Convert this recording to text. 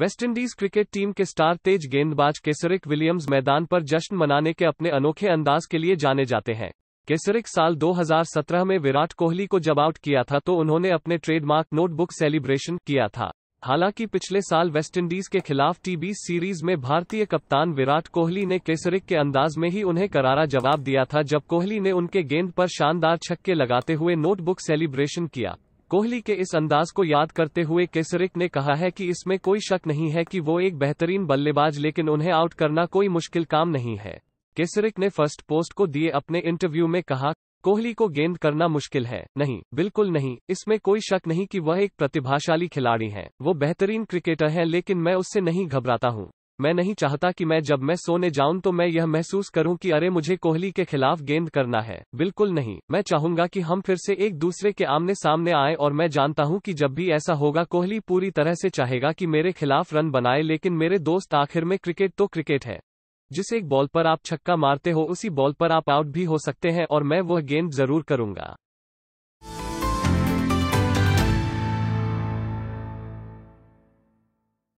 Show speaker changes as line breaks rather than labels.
West Indies cricket team के star तेज गेंदबाज केसरिक विलियम्स मैदान पर जश्न मनाने के अपने अनोखे अंदाज के लिए जाने जाते हैं केसरिक साल 2017 में विराट कोहली को जब आउट किया था तो उन्होंने अपने ट्रेडमार्क नोटबुक सेलिब्रेशन किया था हालांकि पिछले साल वेस्टइंडीज के खिलाफ टी सीरीज में भारतीय कप्तान विराट कोहली ने केसरिक के अंदाज में ही उन्हें करारा जवाब दिया था जब कोहली ने उनके गेंद पर शानदार छक्के लगाते हुए नोटबुक सेलिब्रेशन किया कोहली के इस अंदाज को याद करते हुए केसरिक ने कहा है कि इसमें कोई शक नहीं है कि वो एक बेहतरीन बल्लेबाज लेकिन उन्हें आउट करना कोई मुश्किल काम नहीं है केसरिक ने फर्स्ट पोस्ट को दिए अपने इंटरव्यू में कहा कोहली को गेंद करना मुश्किल है नहीं बिल्कुल नहीं इसमें कोई शक नहीं कि वह एक प्रतिभाशाली खिलाड़ी है वो बेहतरीन क्रिकेटर हैं लेकिन मैं उससे नहीं घबराता हूँ मैं नहीं चाहता कि मैं जब मैं सोने जाऊं तो मैं यह महसूस करूं कि अरे मुझे कोहली के खिलाफ गेंद करना है बिल्कुल नहीं मैं चाहूंगा कि हम फिर से एक दूसरे के आमने सामने आए और मैं जानता हूं कि जब भी ऐसा होगा कोहली पूरी तरह से चाहेगा कि मेरे खिलाफ रन बनाए लेकिन मेरे दोस्त आखिर में क्रिकेट तो क्रिकेट है जिस एक बॉल पर आप छक्का मारते हो उसी बॉल पर आप आउट भी हो सकते हैं और मैं वह गेंद जरूर करूंगा